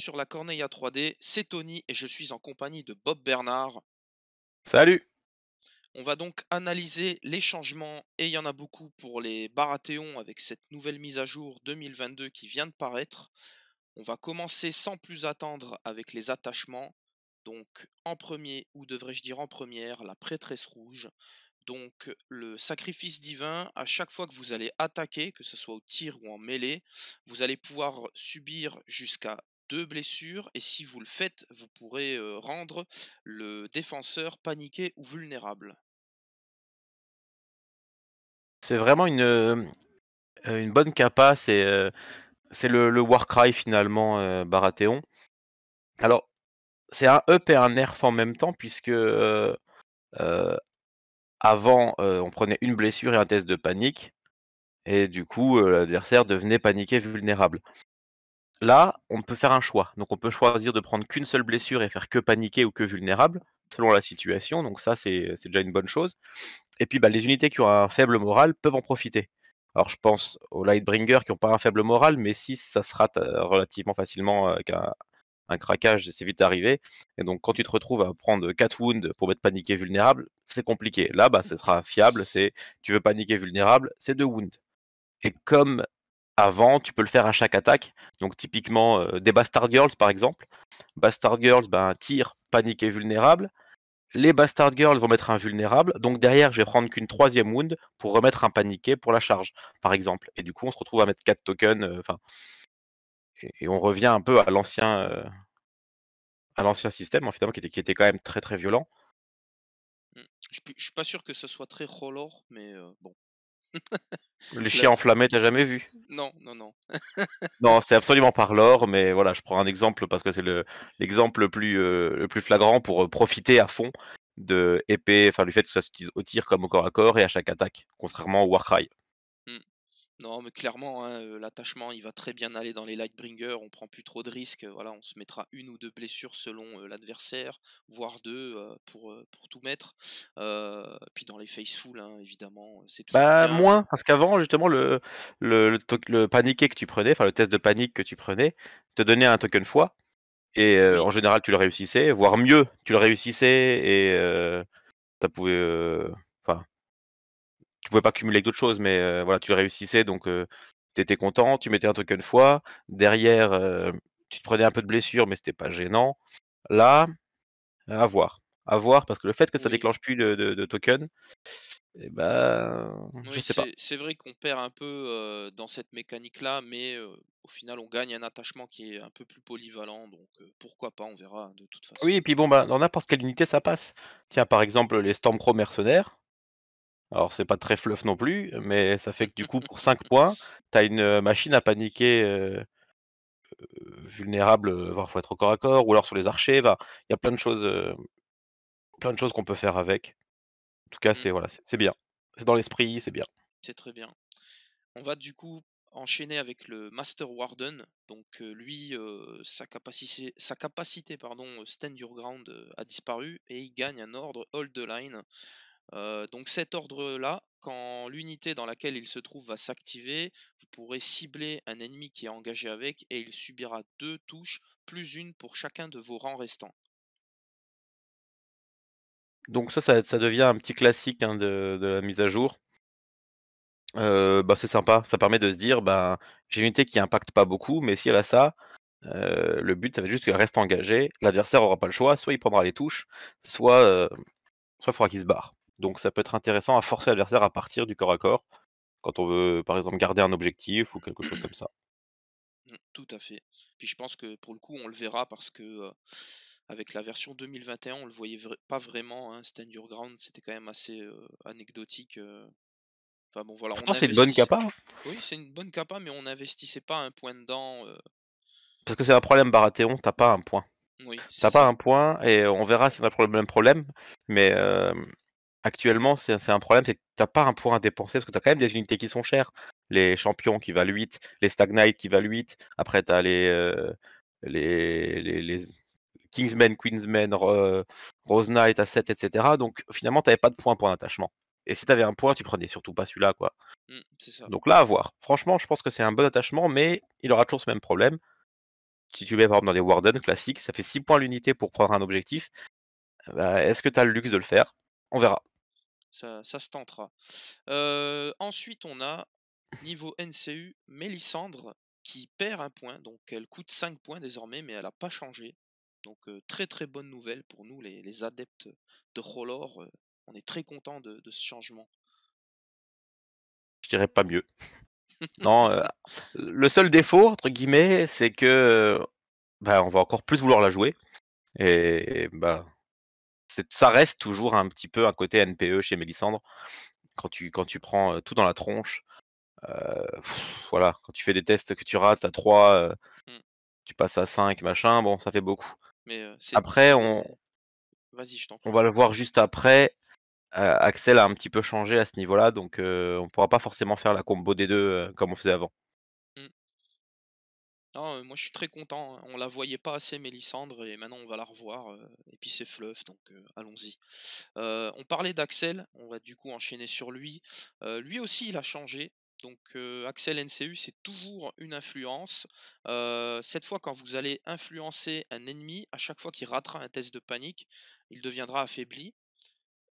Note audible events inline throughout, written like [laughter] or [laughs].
sur la à 3D, c'est Tony et je suis en compagnie de Bob Bernard. Salut On va donc analyser les changements et il y en a beaucoup pour les Baratheons avec cette nouvelle mise à jour 2022 qui vient de paraître. On va commencer sans plus attendre avec les attachements. Donc en premier, ou devrais-je dire en première, la prêtresse rouge. Donc le sacrifice divin, à chaque fois que vous allez attaquer, que ce soit au tir ou en mêlée, vous allez pouvoir subir jusqu'à blessures, et si vous le faites, vous pourrez rendre le défenseur paniqué ou vulnérable. C'est vraiment une, une bonne capa, c'est le, le, Warcry finalement, Baratheon. Alors, c'est un up et un nerf en même temps, puisque avant, on prenait une blessure et un test de panique, et du coup, l'adversaire devenait paniqué vulnérable. Là, on peut faire un choix. Donc, on peut choisir de prendre qu'une seule blessure et faire que paniquer ou que vulnérable, selon la situation. Donc, ça, c'est déjà une bonne chose. Et puis, bah, les unités qui ont un faible moral peuvent en profiter. Alors, je pense aux Lightbringers qui n'ont pas un faible moral, mais si ça se rate euh, relativement facilement euh, avec un, craquage, c'est vite arrivé. Et donc, quand tu te retrouves à prendre 4 wounds pour mettre paniqué vulnérable, c'est compliqué. Là, bah, ce sera fiable, c'est tu veux paniquer vulnérable, c'est 2 wounds. Et comme avant, tu peux le faire à chaque attaque. Donc typiquement euh, des Bastard Girls par exemple. Bastard Girls, ben, tir, paniqué, et vulnérable. Les Bastard Girls vont mettre un vulnérable. Donc derrière, je vais prendre qu'une troisième wound pour remettre un paniqué pour la charge, par exemple. Et du coup, on se retrouve à mettre 4 tokens. Euh, enfin, et, on revient un peu à l'ancien euh, à l'ancien système, hein, finalement, qui était, qui était quand même très très violent. Mmh. Je, suis pas sûr que ce soit très roller, mais bon. [laughs] Les chiens enflammés, t'as jamais vu Non, non, non. [laughs] non, c'est absolument par l'or, mais voilà, je prends un exemple parce que c'est l'exemple le, plus, euh, le plus flagrant pour euh, profiter à fond de épée, enfin du fait que ça s'utilise au tir comme au corps à corps et à chaque attaque, contrairement au Warcry. Non, mais clairement, hein, euh, l'attachement, il va très bien aller dans les Lightbringers. On prend plus trop de risques. Euh, voilà, on se mettra une ou deux blessures selon euh, l'adversaire, voire deux pour, pour tout mettre. puis dans les Faceful, hein, évidemment, c'est tout. Bah moins, parce qu'avant, justement, le le, le, que tu prenais, enfin le test de panique que tu prenais, te donnait un token fois, Et en général, tu le réussissais, voire mieux, tu le réussissais et ça pouvait tu pouvais pas cumuler avec d'autres choses, mais voilà, tu réussissais, donc tu étais content, tu mettais un token une fois. Derrière, tu te prenais un peu de blessure, mais c'était pas gênant. Là, à voir. À voir, parce que le fait que ça déclenche plus de, de, token, eh ben, je sais pas. C'est vrai qu'on perd un peu dans cette mécanique-là, mais au final, on gagne un attachement qui est un peu plus polyvalent, donc pourquoi pas, on verra hein, de toute façon. Oui, et puis bon, bah, dans n'importe quelle unité, ça passe. Tiens, par exemple, les Stormcrow mercenaires, alors, c'est pas très fluff non plus, mais ça fait que du coup, pour 5 [laughs] points, t'as une euh, machine à paniquer vulnérable, vulnérable, faut être au corps à corps, ou alors sur les archers. Il y a plein de choses, choses qu'on peut faire avec. En tout cas, mmh. c'est voilà, bien. C'est dans l'esprit, c'est bien. C'est très bien. On va du coup enchaîner avec le Master Warden. Donc lui, sa capacité, sa capacité pardon, euh, Stand Your Ground a disparu et il gagne un ordre Hold the Line donc cet ordre-là, quand l'unité dans laquelle il se trouve va s'activer, vous pourrez cibler un ennemi qui est engagé avec et il subira deux touches plus une pour chacun de vos rangs restants. Donc ça, ça, devient un petit classique hein, de, la mise à jour. Bah, c'est sympa, ça permet de se dire, ben, j'ai une unité qui impacte pas beaucoup, mais si elle a ça, le but, ça va être juste qu'elle reste engagée. L'adversaire n'aura pas le choix, soit il prendra les touches, soit, soit il faudra qu'il se barre. Donc ça peut être intéressant à forcer l'adversaire à partir du corps à corps quand on veut par exemple garder un objectif ou quelque chose comme ça. Mmh, tout à fait. Puis je pense que pour le coup on le verra parce que avec la version 2021 on le voyait pas vraiment. Hein, stand Your Ground c'était quand même assez anecdotique. Enfin bon voilà. c'est une bonne capa. Hein. Oui c'est une bonne capa mais on n'investissait pas un point dedans. Parce que c'est un problème Baratheon, t'as pas un point. Oui, t'as pas un point et on verra si c'est a le même problème. Mais actuellement, c'est un problème, c'est que t'as pas un point à dépenser parce que tu as quand même des unités qui sont chères. Les champions qui valent 8, les Stagnite qui valent 8, après tu as euh, les, les, Kingsmen, Queensmen, Rose Knight à 7, etc. Donc finalement, tu pas de point pour attachement, Et si tu avais un point, tu prenais surtout pas celui-là. quoi. Mmh, Donc là, à voir. Franchement, je pense que c'est un bon attachement, mais il aura toujours ce même problème. Si tu mets par exemple dans les Warden classiques, ça fait 6 points l'unité pour prendre un objectif. Bah, est-ce que tu as le luxe de le faire on verra. Ça, ça se tentera. ensuite, on a niveau NCU Mélissandre qui perd un point, donc elle coûte 5 points désormais, mais elle n'a pas changé. Donc très très bonne nouvelle pour nous les, adeptes de Rollor. on est très content de, ce changement. Je dirais pas mieux. [laughs] non, le seul défaut entre guillemets, c'est que bah, on va encore plus vouloir la jouer et bah ça reste toujours un petit peu un côté NPE chez Mélissandre. Quand tu, quand tu prends tout dans la tronche, voilà, quand tu fais des tests que tu rates à 3, mmh. tu passes à 5, machin, bon, ça fait beaucoup. Mais après, on... on va le voir juste après. Axel a un petit peu changé à ce niveau-là, donc on ne pourra pas forcément faire la combo des deux comme on faisait avant moi je suis très content. Hein. On la voyait pas assez, Mélissandre, et maintenant on va la revoir. et puis c'est Fluff, donc allons-y. on parlait d'Axel, on va du coup enchaîner sur lui. lui aussi, il a changé. Donc Axel NCU, c'est toujours une influence. cette fois, quand vous allez influencer un ennemi, à chaque fois qu'il ratera un test de panique, il deviendra affaibli.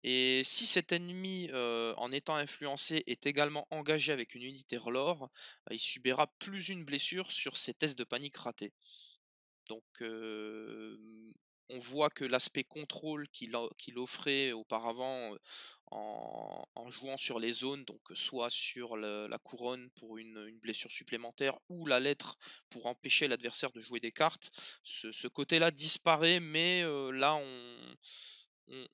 Et si cet ennemi, en étant influencé, est également engagé avec une unité Relore, bah, il subira plus une blessure sur ses tests de panique ratés. Donc on voit que l'aspect contrôle qu'il offrait auparavant en, jouant sur les zones, donc soit sur la couronne pour une, blessure supplémentaire ou la lettre pour empêcher l'adversaire de jouer des cartes, ce, côté-là disparaît, mais là on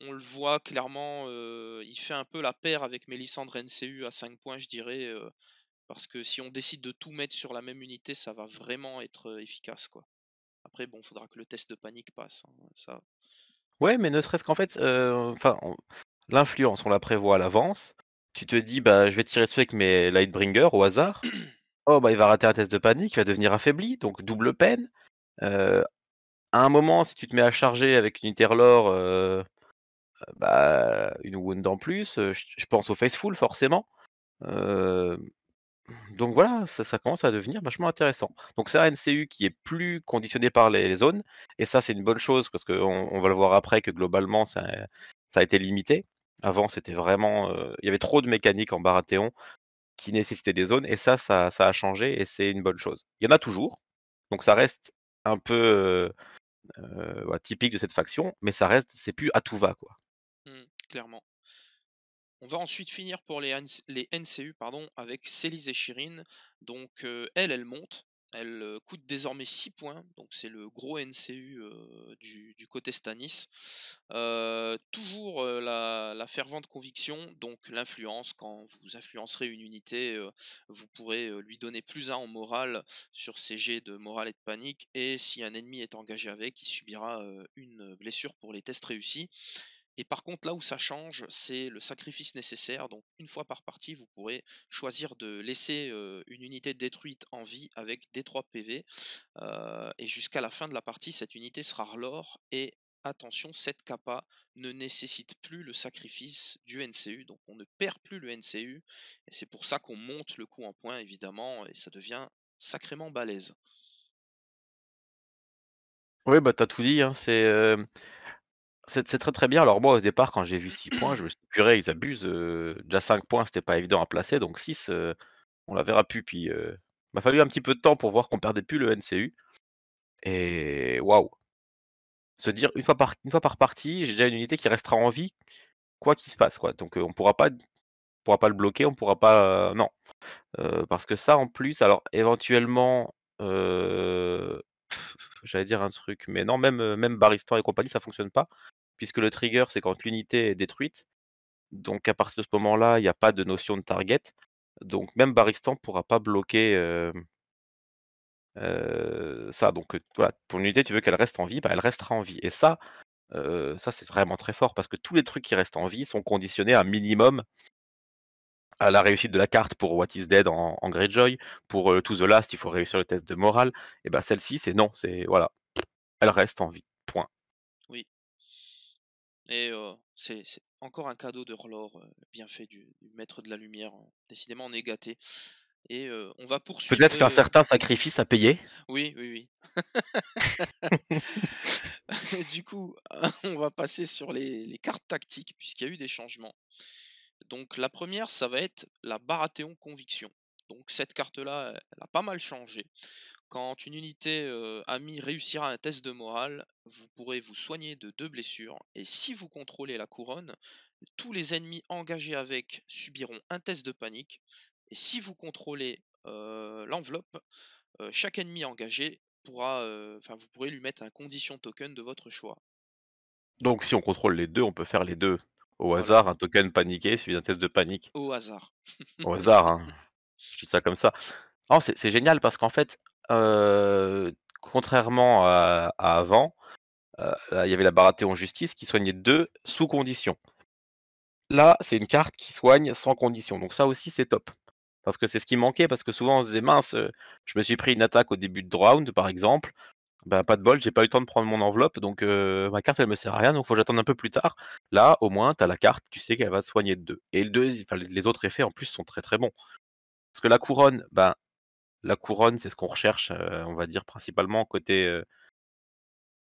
on, le voit clairement, euh, il fait un peu la paire avec Mélissandre NCU à 5 points, je dirais, euh, parce que si on décide de tout mettre sur la même unité, ça va vraiment être euh, efficace. quoi. Après, bon, faudra que le test de panique passe. Hein, ça. Ouais, mais ne serait-ce qu'en fait, l'influence, on la prévoit à l'avance. Tu te dis, bah, je vais tirer dessus avec mes Lightbringer au hasard. [clears throat] oh, bah, il va rater un test de panique, il va devenir affaibli, donc double peine. à un moment, si tu te mets à charger avec une Interlore, bah, une wound en plus. Je, pense au Faceful, forcément. donc voilà, ça, commence à devenir vachement intéressant. Donc c'est un NCU qui est plus conditionné par les, zones, et ça c'est une bonne chose, parce qu'on on va le voir après que globalement ça, a été limité. Avant c'était vraiment... il y avait trop de mécaniques en Baratheon qui nécessitaient des zones, et ça, ça, a changé, et c'est une bonne chose. Il y en a toujours, donc ça reste un peu euh, typique de cette faction, mais ça reste, c'est plus à tout va, quoi clairement. On va ensuite finir pour les, les NCU pardon, avec Célise et Chirine Donc euh, elle, elle monte. Elle euh, coûte désormais 6 points, donc c'est le gros NCU euh, du, côté Stanis. toujours la, la, fervente conviction, donc l'influence, quand vous influencerez une unité, vous pourrez lui donner plus 1 en morale sur ses jets de morale et de panique, et si un ennemi est engagé avec, il subira une blessure pour les tests réussis. Et par contre, là où ça change, c'est le sacrifice nécessaire. Donc, une fois par partie, vous pourrez choisir de laisser une unité détruite en vie avec des 3 PV. et jusqu'à la fin de la partie, cette unité sera relore. Et attention, cette kappa ne nécessite plus le sacrifice du NCU. Donc, on ne perd plus le NCU. Et c'est pour ça qu'on monte le coup en point, évidemment. Et ça devient sacrément balèze. Oui, bah, t'as tout dit. Hein. C'est. C'est très très bien. Alors moi au départ quand j'ai vu 6 points, je me suis dit purée, ils abusent. Euh, déjà 5 points, c'était pas évident à placer, donc 6, euh, on la verra plus. Puis euh, m'a fallu un petit peu de temps pour voir qu'on perdait plus le NCU. Et waouh. Se dire une fois par, une fois par partie, j'ai déjà une unité qui restera en vie, quoi qu'il se passe, quoi. Donc on pourra pas pourra pas le bloquer, on pourra pas. non. parce que ça en plus, alors éventuellement j'allais dire un truc, mais non, même, même Baristan et compagnie, ça fonctionne pas puisque le trigger, c'est quand l'unité est détruite. Donc à partir de ce moment-là, il n'y a pas de notion de target. Donc même Baristan ne pourra pas bloquer euh, euh, ça. Donc euh, voilà, ton unité, tu veux qu'elle reste en vie, bah, elle restera en vie. Et ça, ça c'est vraiment très fort parce que tous les trucs qui restent en vie sont conditionnés à un minimum à la réussite de la carte pour What is Dead en, Greyjoy, pour To the Last, il faut réussir le test de morale, et ben celle-ci, c'est non, c'est voilà, elle reste en vie, point. Et c'est encore un cadeau de Rolor, bien fait du, maître de la lumière. Décidément, on est gâté. Et on va poursuivre. Peut-être qu'un certain sacrifice à payer. Oui, oui, oui. [laughs] du coup, [laughs] on va passer sur les, les cartes tactiques, puisqu'il y a eu des changements. Donc la première, ça va être la Baratheon Conviction. Donc cette carte-là, elle a pas mal changé. Quand une unité amie réussira un test de morale, vous pourrez vous soigner de deux blessures, et si vous contrôlez la couronne, tous les ennemis engagés avec subiront un test de panique, et si vous contrôlez l'enveloppe, chaque ennemi engagé pourra, enfin vous pourrez lui mettre un condition token de votre choix. Donc si on contrôle les deux, on peut faire les deux. Au hasard, un token paniqué suivi d'un test de panique. Au hasard. Au hasard, hein. [laughs] ça comme ça. c'est génial parce qu'en fait, contrairement à, avant, il y avait la en Justice qui soignait deux sous condition. Là, c'est une carte qui soigne sans condition. Donc ça aussi, c'est top. Parce que c'est ce qui manquait, parce que souvent on se disait, mince, je me suis pris une attaque au début de round, par exemple. Ben, pas de bol, j'ai pas eu le temps de prendre mon enveloppe, donc ma carte elle me sert à rien, donc faut que j'attende un peu plus tard. Là, au moins, tu as la carte, tu sais qu'elle va soigner de deux. Et les autres effets en plus sont très très bons. Parce que la couronne, ben, la couronne, c'est ce qu'on recherche, on va dire, principalement côté,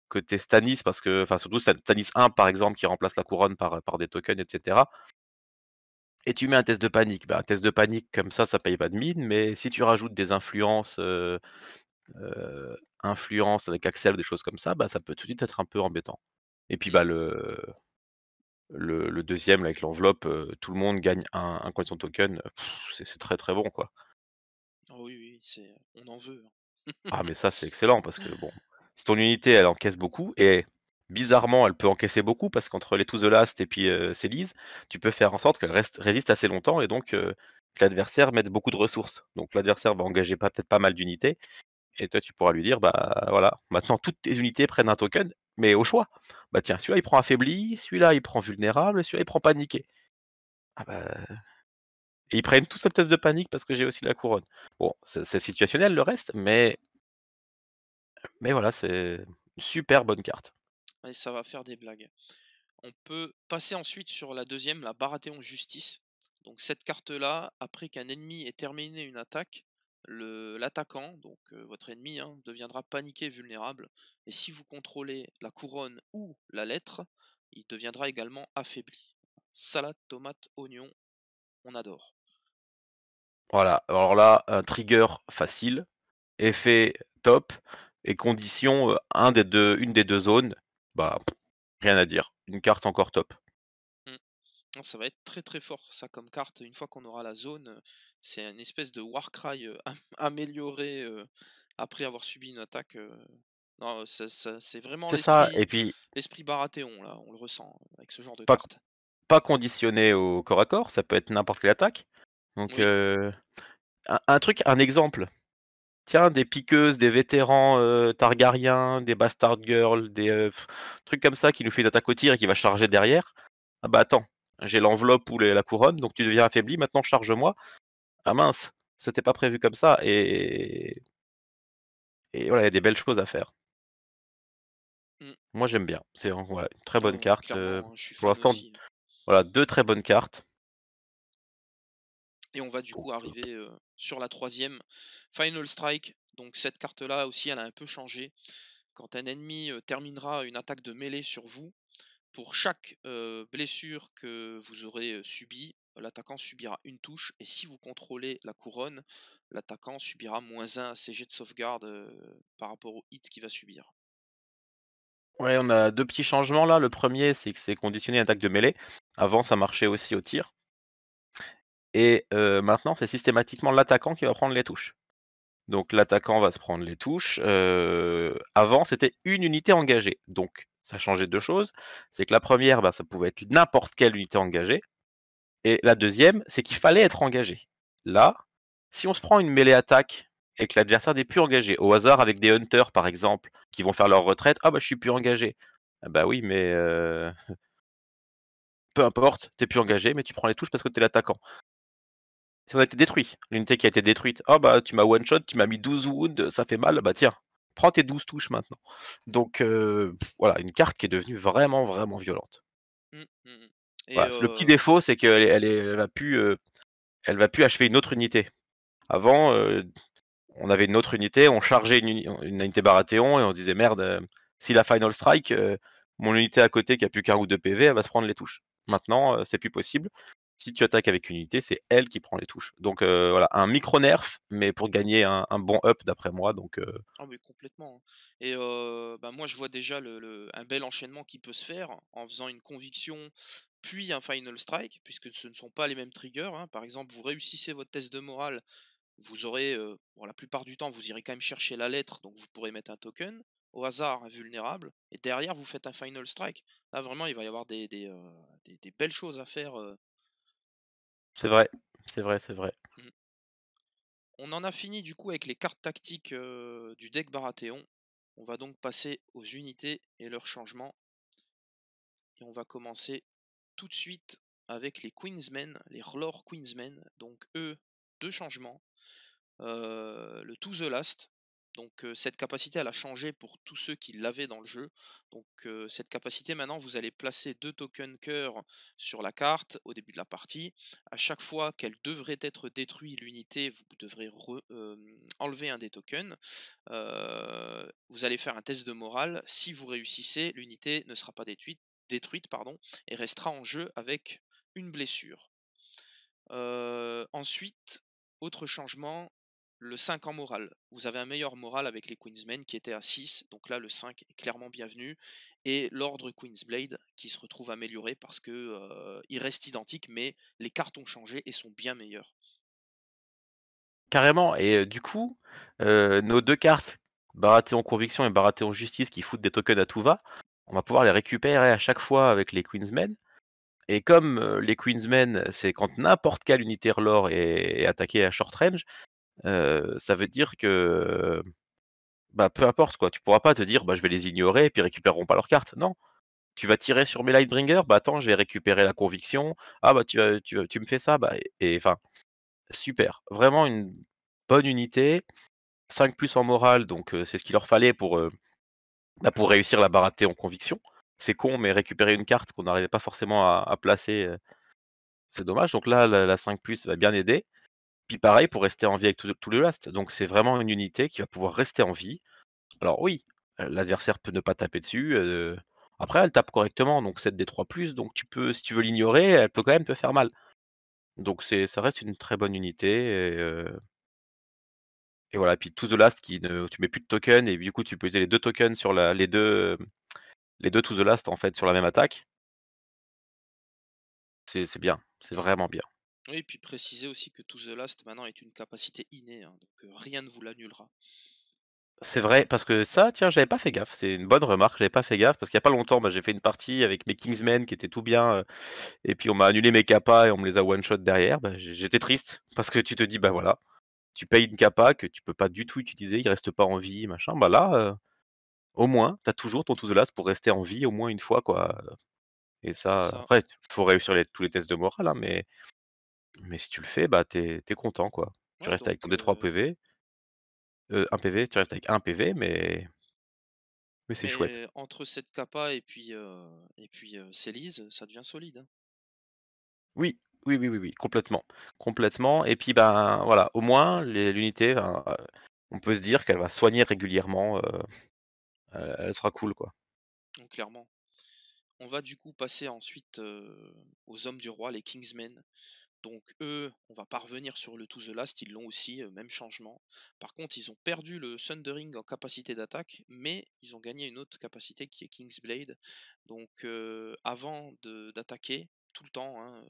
côté Stanis, parce que, enfin, surtout Stanis 1, par exemple, qui remplace la couronne par, par des tokens, etc. Et tu mets un test de panique. Ben, un test de panique, comme ça, ça paye pas de mine, mais si tu rajoutes des influences, influences avec Axel, des choses comme ça, ben, ça peut tout de suite être un peu embêtant. Et puis, ben, le, le, deuxième avec l'enveloppe, tout le monde gagne un, coin de son token, c'est très très bon quoi. Ah oui, oui, on en veut. Hein. ah mais ça c'est [laughs] excellent parce que bon, si ton unité elle encaisse beaucoup et bizarrement elle peut encaisser beaucoup parce qu'entre les tous the Last et puis Célise, tu peux faire en sorte qu'elle résiste assez longtemps et donc que l'adversaire mette beaucoup de ressources. Donc l'adversaire va engager peut-être pas mal d'unités et toi tu pourras lui dire bah voilà, maintenant toutes tes unités prennent un token mais au choix. Bah tiens, celui-là il prend affaibli, celui-là il prend vulnérable, celui-là il prend paniqué. Ah bah. Et ils prennent tous cette test de panique parce que j'ai aussi la couronne. Bon, c'est situationnel le reste, mais. Mais voilà, c'est une super bonne carte. Et ça va faire des blagues. On peut passer ensuite sur la deuxième, la Baratheon Justice. Donc cette carte-là, après qu'un ennemi ait terminé une attaque, l'attaquant, donc votre ennemi, hein, deviendra paniqué vulnérable, et si vous contrôlez la couronne ou la lettre, il deviendra également affaibli. Salade, tomate, oignon, on adore. Voilà, alors là, un trigger facile, effet top, et condition, une des deux zones, bah, rien à dire. Une carte encore top. Mmh. Ah, ça va être très très fort ça comme carte. Une fois qu'on aura la zone, c'est une espèce de Warcry [laughs] amélioré après avoir subi une attaque. Non, c'est vraiment l'esprit, ça. Baratheon, là, on le ressent hein, avec ce genre de pas, Pas conditionné au corps à corps, ça peut être n'importe quelle attaque. Donc, un, truc, un exemple. Tiens, des piqueuses, des vétérans Targaryens, des Bastard Girls, des trucs comme ça qui nous fait une attaque au tir et qui va charger derrière. Ah bah attends, j'ai l'enveloppe ou la couronne, donc tu deviens affaibli, maintenant charge-moi ah mince, c'était pas prévu comme ça. Et, et voilà, il y a des belles choses à faire. Mmh. Moi j'aime bien, c'est une très ah bonne carte. Hein, pour l'instant, hein. voilà, deux très bonnes cartes. Et on va du coup arriver sur la troisième, Final Strike. Donc cette carte-là aussi, elle a un peu changé. Quand un ennemi terminera une attaque de mêlée sur vous, pour chaque blessure que vous aurez subie, l'attaquant subira une touche, et si vous contrôlez la couronne, l'attaquant subira moins un CG de sauvegarde euh, par rapport au hit qu'il va subir. Oui, on a deux petits changements là. Le premier, c'est que c'est conditionné à attaque de mêlée. Avant, ça marchait aussi au tir. Et euh, maintenant, c'est systématiquement l'attaquant qui va prendre les touches. Donc l'attaquant va se prendre les touches. Euh, avant, c'était une unité engagée. Donc ça changeait deux choses. C'est que la première, bah, ça pouvait être n'importe quelle unité engagée. Et la deuxième, c'est qu'il fallait être engagé. Là, si on se prend une mêlée attaque et que l'adversaire n'est plus engagé, au hasard avec des hunters par exemple, qui vont faire leur retraite, ah bah je suis plus engagé. Ah bah oui, mais euh, peu importe, t'es plus engagé, mais tu prends les touches parce que t'es l'attaquant. Ça on a été détruit, l'unité qui a été détruite, ah bah tu m'as one shot, tu m'as mis 12 wounds, ça fait mal, bah tiens, prends tes 12 touches maintenant. Donc euh, voilà, une carte qui est devenue vraiment, vraiment violente. Mmh, mmh, mmh le petit défaut, c'est qu'elle elle, va plus, achever une autre unité. Avant, on avait une autre unité, on chargeait une, unité Baratheon et on se disait merde, euh, si la Final Strike, mon unité à côté qui a plus qu'un ou deux PV, elle va se prendre les touches. Maintenant, c'est plus possible. Si tu attaques avec une unité, c'est elle qui prend les touches. Donc voilà, un micro nerf, mais pour gagner un, bon up d'après moi. Donc, ah, mais complètement. Hein. Et bah, moi, je vois déjà un bel enchaînement qui peut se faire en faisant une conviction puis un Final Strike, puisque ce ne sont pas les mêmes triggers. Hein. Par exemple, vous réussissez votre test de morale, vous aurez, euh, la plupart du temps, vous irez quand même chercher la lettre, donc vous pourrez mettre un token, au hasard, invulnérable, et derrière, vous faites un Final Strike. Là, vraiment, il va y avoir des, euh, belles choses à faire. Euh. C'est vrai, c'est vrai, c'est vrai. Mmh. On en a fini du coup avec les cartes tactiques du deck Baratheon. On va donc passer aux unités et leurs changements. Et on va commencer tout de suite avec les Queensmen, les Lore Queensmen, donc eux, deux changements. Euh, le To The Last, donc euh, cette capacité elle a changé pour tous ceux qui l'avaient dans le jeu. Donc euh, cette capacité maintenant vous allez placer deux tokens cœur sur la carte au début de la partie. À chaque fois qu'elle devrait être détruite l'unité, vous devrez enlever un des tokens. vous allez faire un test de morale. Si vous réussissez, l'unité ne sera pas détruite, détruite pardon, et restera en jeu avec une blessure. Euh, ensuite, autre changement, le 5 en morale. Vous avez un meilleur moral avec les Queensmen qui étaient à 6, donc là le 5 est clairement bienvenu, et l'ordre Queensblade qui se retrouve amélioré parce que euh, reste identique, mais les cartes ont changé et sont bien meilleures. Carrément, et euh, du coup, nos deux cartes, Baratheon Conviction et Baratheon Justice, qui foutent des tokens à tout va, on va pouvoir les récupérer à chaque fois avec les Queensmen. Et comme euh, les Queensmen, c'est quand n'importe quelle unité relore est, attaquée à short range, euh, ça veut dire que bah, peu importe quoi, tu pourras pas te dire bah, je vais les ignorer et puis récupéreront pas leurs cartes. Non. Tu vas tirer sur mes Lightbringers bah attends, je vais récupérer la conviction. Ah bah tu, vas tu me fais ça, bah et enfin super. Vraiment une bonne unité. 5 plus en morale, donc euh, c'est ce qu'il leur fallait pour bah, pour réussir la barater en conviction. C'est con, mais récupérer une carte qu'on n'arrivait pas forcément à, placer, euh, c'est dommage. Donc là, la, 5 plus va bien aider. Puis pareil, pour rester en vie avec tout, le last. Donc c'est vraiment une unité qui va pouvoir rester en vie. Alors oui, l'adversaire peut ne pas taper dessus. après, elle tape correctement, donc 7 des 3 plus. Donc tu peux, si tu veux l'ignorer, elle peut quand même te faire mal. Donc ça reste une très bonne unité. Et voilà, puis To The Last, qui ne, tu mets plus de tokens et du coup, tu peux utiliser les deux tokens sur la, les deux les deux To The Last, en fait, sur la même attaque. C'est bien, c'est vraiment bien. Oui, et puis préciser aussi que To The Last, maintenant, est une capacité innée, hein, donc euh, rien ne vous l'annulera. C'est vrai, parce que ça, tiens, j'avais pas fait gaffe. C'est une bonne remarque, j'avais pas fait gaffe, parce qu'il y a pas longtemps, bah, j'ai fait une partie avec mes Kingsmen qui étaient tout bien, euh, et puis on m'a annulé mes Kappa et on me les a one-shot derrière. Bah, j'étais triste, parce que tu te dis, bah voilà, tu payes une capa que tu peux pas du tout utiliser, il reste pas en vie, machin. Bah là, au moins, tu as toujours ton to pour rester en vie au moins une fois, quoi. Et ça, après, faut réussir les, tous les tests de morale, hein, mais, mais si tu le fais, bah t'es content, quoi. tu restes avec ton D3 PV, un PV, tu restes avec un PV, mais mais c'est chouette. Entre cette capa et puis et puis Célise, ça devient solide. Hein. Oui, oui, oui, oui, oui, complètement. Complètement. Et puis, ben, voilà, au moins, l'unité, ben, euh, on peut se dire qu'elle va soigner régulièrement. Euh, elle sera cool, quoi. Mmh, clairement. On va du coup passer ensuite aux hommes du roi, les Kingsmen. Donc eux, on va pas revenir sur le To The Last, ils l'ont aussi, même changement. Par contre, ils ont perdu le Thundering en capacité d'attaque, mais ils ont gagné une autre capacité qui est Kingsblade. Donc avant d'attaquer, tout le temps. Hein,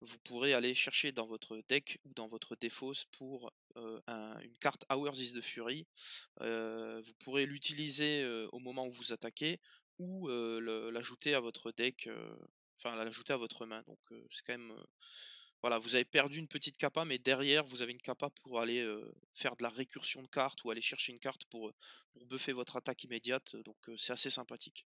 vous pourrez aller chercher dans votre deck ou dans votre défausse pour une carte Hours is the Fury. vous pourrez l'utiliser au moment où vous attaquez ou l'ajouter à votre deck, enfin l'ajouter à votre main. Donc c'est quand même. voilà, vous avez perdu une petite capa, mais derrière vous avez une capa pour aller faire de la récursion de cartes ou aller chercher une carte pour, pour buffer votre attaque immédiate. Donc c'est assez sympathique.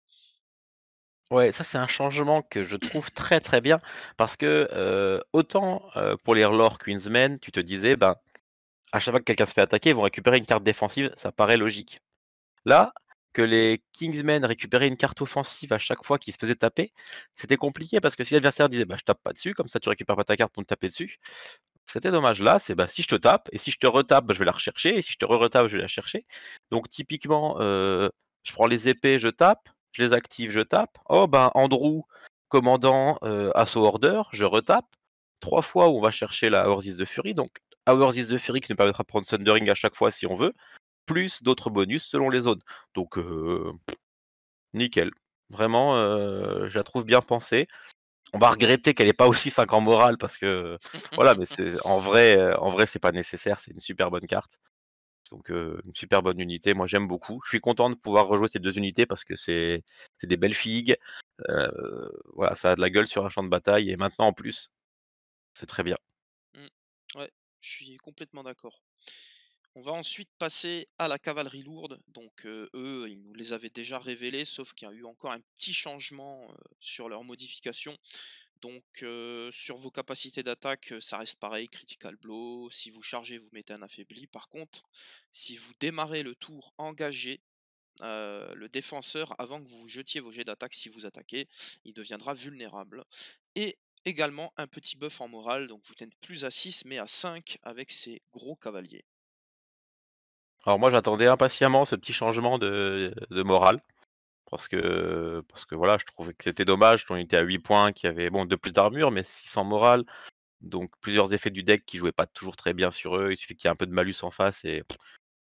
Ouais, ça c'est un changement que je trouve très très bien parce que euh, autant euh, pour les lore Queensmen, tu te disais, ben, à chaque fois que quelqu'un se fait attaquer, ils vont récupérer une carte défensive, ça paraît logique. Là, que les Kingsmen récupéraient une carte offensive à chaque fois qu'ils se faisaient taper, c'était compliqué parce que si l'adversaire disait, bah, je tape pas dessus, comme ça tu récupères pas ta carte pour me taper dessus, c'était dommage. Là, c'est bah, si je te tape, et si je te retape, bah, je vais la rechercher, et si je te re-retape, je vais la chercher. Donc typiquement, euh, je prends les épées, je tape je les active, je tape. Oh ben Andrew, commandant euh, Assault assaut order, je retape. Trois fois où on va chercher la Hours is the Fury, donc Hours is the Fury qui nous permettra de prendre Sundering à chaque fois si on veut, plus d'autres bonus selon les zones. Donc euh, nickel. Vraiment, euh, je la trouve bien pensée. On va regretter qu'elle n'ait pas aussi 5 en morale parce que voilà, mais c'est en vrai, en vrai, c'est pas nécessaire. C'est une super bonne carte. Donc, une super bonne unité. Moi, j'aime beaucoup. Je suis content de pouvoir rejouer ces deux unités parce que c'est des belles figues. voilà, ça a de la gueule sur un champ de bataille. Et maintenant, en plus, c'est très bien. Mmh. Ouais, je suis complètement d'accord. On va ensuite passer à la cavalerie lourde. Donc, eux, ils nous les avaient déjà révélés, sauf qu'il y a eu encore un petit changement sur leurs modifications. Donc sur vos capacités d'attaque, ça reste pareil, critical blow, si vous chargez, vous mettez un affaibli. Par contre, si vous démarrez le tour engagé, le défenseur, avant que vous jetiez vos jets d'attaque, si vous attaquez, il deviendra vulnérable. Et également un petit buff en morale, donc vous n'êtes plus à 6 mais à 5 avec ces gros cavaliers. Alors moi j'attendais impatiemment ce petit changement de morale parce que, parce que voilà, je trouvais que c'était dommage. On était à 8 points, qui avait bon, 2 plus d'armure, mais 600 morale. Donc plusieurs effets du deck qui jouaient pas toujours très bien sur eux. Il suffit qu'il y ait un peu de malus en face et tu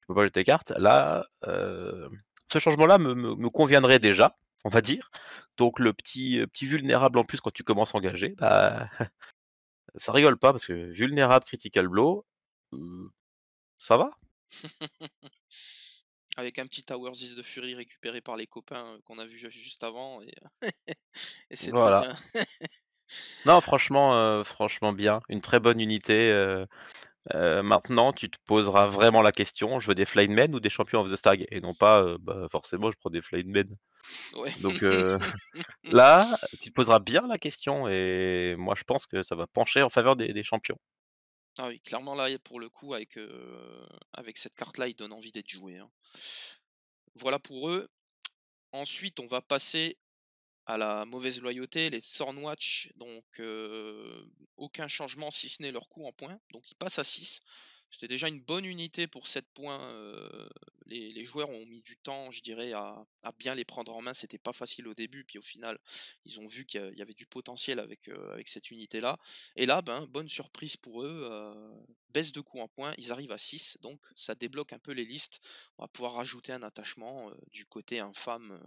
je peux pas jeter tes cartes. Là, euh, ce changement-là me, conviendrait déjà, on va dire. Donc le petit, euh, petit vulnérable en plus quand tu commences à engager, bah, [laughs] ça rigole pas parce que vulnérable, critical blow, euh, ça va. [laughs] avec un petit Tower 10 de Fury récupéré par les copains euh, qu'on a vu juste avant. Et, [laughs] c'est très bien. [laughs] non, franchement, euh, franchement bien. Une très bonne unité. Euh, maintenant, tu te poseras vraiment la question je veux des Men ou des Champions of the Stag Et non pas, bah, forcément, je prends des Flying Men. Donc [laughs] là, tu te poseras bien la question. Et moi, je pense que ça va pencher en faveur des champions. Ah oui, clairement là, pour le coup, avec, avec cette carte-là, il donne envie d'être joué. Hein. Voilà pour eux. Ensuite, on va passer à la mauvaise loyauté, les Thornwatch. Donc, aucun changement si ce n'est leur coût en points. Donc, ils passent à 6. C'était déjà une bonne unité pour 7 points. les, joueurs ont mis du temps, je dirais, à, bien les prendre en main. C'était pas facile au début, puis au final, ils ont vu qu'il y avait du potentiel avec, avec cette unité-là. Et là, ben, bonne surprise pour eux. baisse de coups en points, ils arrivent à 6, donc ça débloque un peu les listes. On va pouvoir rajouter un attachement du côté infâme.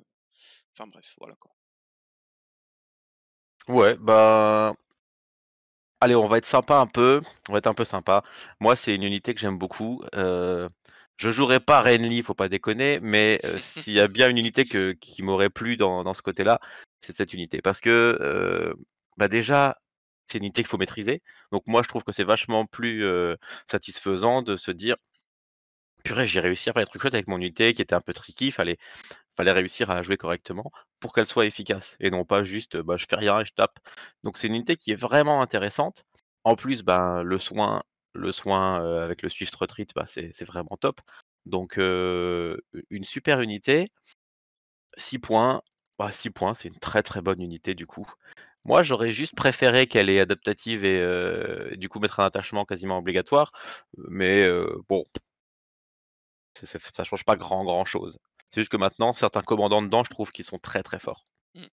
Enfin bref, voilà quoi. Ouais, bah allez, on va être sympa un peu. On va être un peu sympa. Moi, c'est une unité que j'aime beaucoup. Je euh, je jouerai pas Renly, faut pas déconner, mais euh, s'il y a bien une unité qui m'aurait plu dans, ce côté-là, c'est cette unité. Parce que euh, bah, déjà, c'est une unité qu'il faut maîtriser. Donc moi, je trouve que c'est vachement plus satisfaisant de se dire, purée, j'ai réussi à faire des trucs chouettes avec mon unité qui était un peu tricky. Fallait, fallait réussir à la jouer correctement pour qu'elle soit efficace et non pas juste bah, je fais rien et je tape. Donc c'est une unité qui est vraiment intéressante. En plus, ben, le soin, le soin avec le Swift Retreat, bah, c'est vraiment top. Donc une super unité. 6 points. 6 bah, points, c'est une très très bonne unité du coup. Moi, j'aurais juste préféré qu'elle est adaptative et, du coup mettre un attachement quasiment obligatoire. Mais bon, ça, ne change pas grand grand chose. C'est juste que maintenant, certains commandants dedans, je trouve qu'ils sont très très forts. Mmh.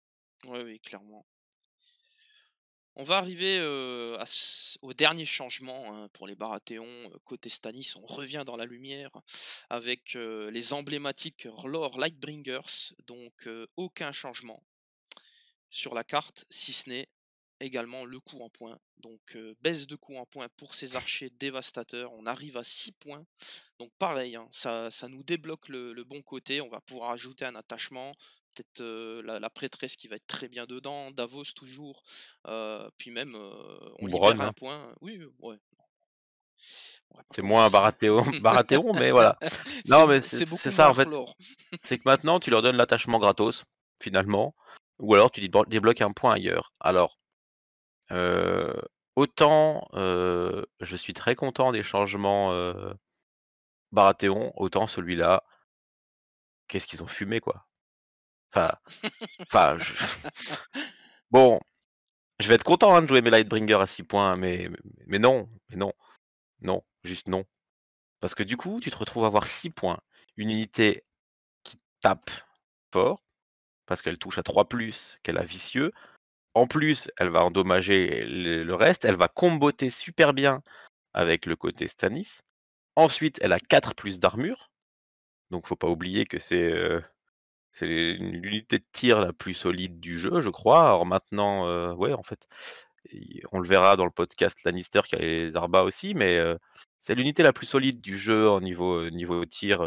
Oui, oui, clairement. On va arriver au dernier changement hein, pour les Baratheons. Côté Stannis, on revient dans la lumière avec les emblématiques Lore Lightbringers. Donc, aucun changement sur la carte, si ce n'est également le coup en point. Donc euh, baisse de coup en point pour ces archers dévastateurs. On arrive à 6 points. Donc pareil, hein, ça, nous débloque le, bon côté. On va pouvoir ajouter un attachement. Peut-être euh, la, prêtresse qui va être très bien dedans. Davos toujours. Euh, puis même, on libère un hein. point. Oui, ouais. c'est moins un [laughs] Baratheon, mais voilà. [laughs] Non, mais c'est ça en fait. [laughs] c'est que maintenant, tu leur donnes l'attachement gratos, finalement. Ou alors, tu débloques un point ailleurs. Alors, autant je suis très content des changements Baratheon, autant celui-là, qu'est-ce qu'ils ont fumé, quoi. Enfin, [laughs] bon, je vais être content hein, de jouer mes Lightbringer à 6 points, mais, mais non, mais non, non, juste non. Parce que du coup, tu te retrouves à avoir 6 points, une unité qui tape fort, parce qu'elle touche à 3, qu'elle a vicieux, en plus, elle va endommager le reste. Elle va comboter super bien avec le côté Stanis. Ensuite, elle a 4 plus d'armure. Donc, faut pas oublier que euh, c'est l'unité de tir la plus solide du jeu, je crois. Alors maintenant, euh, ouais, en fait, on le verra dans le podcast Lannister qui a les Arbas aussi, mais euh, c'est l'unité la plus solide du jeu en niveau, niveau tir.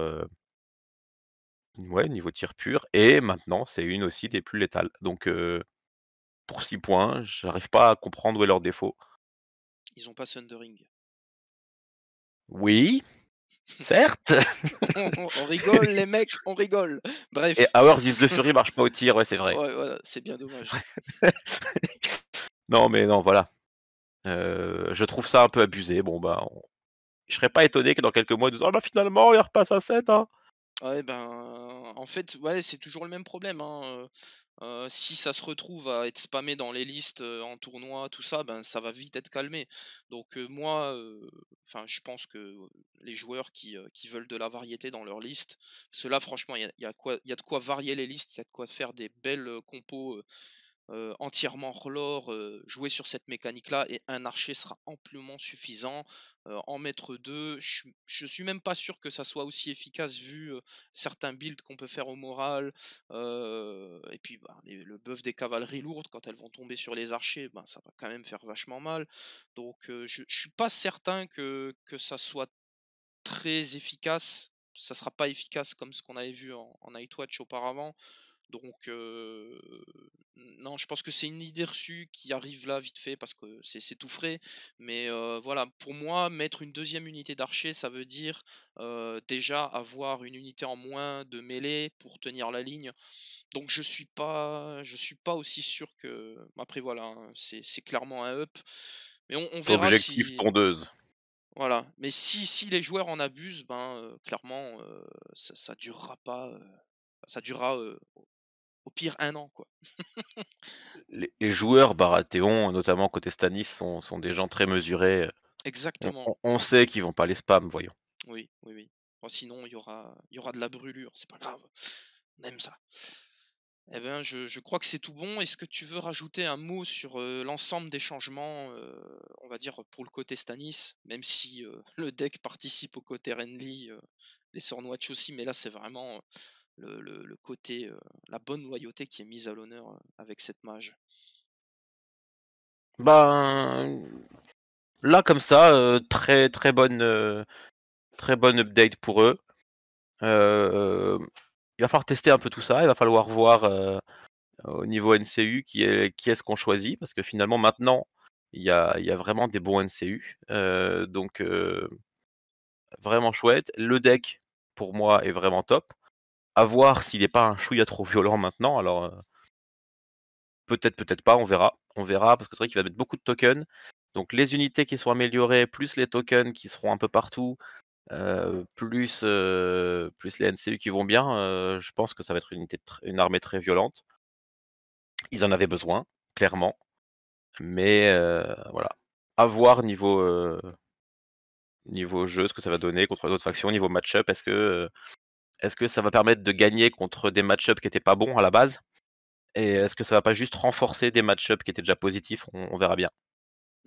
ouais, niveau tir pur. Et maintenant, c'est une aussi des plus létales. Donc, pour 6 points. J'arrive pas à comprendre où est leur défaut. Ils ont pas Sundering. Oui, certes. [laughs] on, rigole, les mecs, on rigole. Bref. Et Hours of de Fury marche pas au tir, ouais, c'est vrai. Ouais, c'est bien dommage. [laughs] non, mais non, voilà. Euh, je trouve ça un peu abusé. Bon, bah, je serais pas étonné que dans quelques mois, ils disent Ah, bah finalement, il repasse à 7. Hein. Ouais, ben, en fait, ouais, c'est toujours le même problème. Hein si ça se retrouve à être spammé dans les listes en tournoi, tout ça, ben ça va vite être calmé. Donc moi, enfin je pense que les joueurs qui, qui, veulent de la variété dans leur liste, cela là franchement il y a, de quoi varier les listes, il y a de quoi faire des belles compos euh, entièrement relore, euh, jouer sur cette mécanique-là, et un archer sera amplement suffisant. Euh, en mettre deux, je, suis même pas sûr que ça soit aussi efficace vu certains builds qu'on peut faire au moral. et puis bah, le buff des cavaleries lourdes, quand elles vont tomber sur les archers, bah, ça va quand même faire vachement mal. Donc je, suis pas certain que, ça soit très efficace. Ça sera pas efficace comme ce qu'on avait vu en, en Nightwatch auparavant. Donc, non, je pense que c'est une idée reçue qui arrive là vite fait parce que c'est tout frais. Mais voilà, pour moi, mettre une deuxième unité d'archer, ça veut dire déjà avoir une unité en moins de mêlée pour tenir la ligne. Donc, je suis pas, je suis pas aussi sûr que. Après, voilà, hein, c'est clairement un up. Mais on, verra si... Voilà. Mais si, si les joueurs en abusent, ben clairement, ça, durera pas ça durera au pire un an. Quoi. les, joueurs Baratheon, notamment côté Stanis, sont, sont des gens très mesurés. Exactement. On, sait qu'ils vont pas les spam, voyons. Oui, oui, oui. Oh, sinon, il y aura, y aura de la brûlure, c'est pas grave. même ça. Eh bien, je, crois que c'est tout bon. Est-ce que tu veux rajouter un mot sur l'ensemble des changements, on va dire, pour le côté Stanis, même si [laughs] le deck participe au côté Renly, les Sornwatch aussi, mais là, c'est vraiment le, côté, euh, la bonne loyauté qui est mise à l'honneur euh, avec cette mage. Ben là comme ça, euh, très très bonne très bonne update pour eux. il va falloir tester un peu tout ça, il va falloir voir au niveau NCU qui est qui est-ce qu'on choisit parce que finalement maintenant il y a, y a, vraiment des bons NCU donc vraiment chouette. Le deck pour moi est vraiment top. A voir s'il n'est pas un chouïa trop violent maintenant. Alors, euh, peut-être, peut-être pas, on verra. On verra, parce que c'est vrai qu'il va mettre beaucoup de tokens. Donc, les unités qui sont améliorées, plus les tokens qui seront un peu partout, euh, plus, euh, plus les NCU qui vont bien, je pense que ça va être une, unité une armée très violente. Ils en avaient besoin, clairement. Mais voilà, à voir niveau, niveau jeu, ce que ça va donner contre les autres factions, niveau match-up, est-ce que est-ce que ça va permettre de gagner contre des match-ups qui n'étaient pas bons à la base Et est-ce que ça va pas juste renforcer des match-ups qui étaient déjà positifs on, verra bien.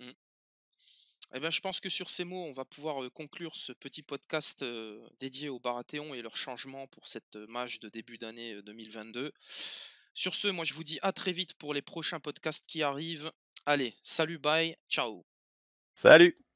Mmh. Eh ben, Je pense que sur ces mots, on va pouvoir conclure ce petit podcast dédié aux Baratheon et leurs changements pour cette match de début d'année 2022. Sur ce, moi je vous dis à très vite pour les prochains podcasts qui arrivent. Allez, salut, bye, ciao. Salut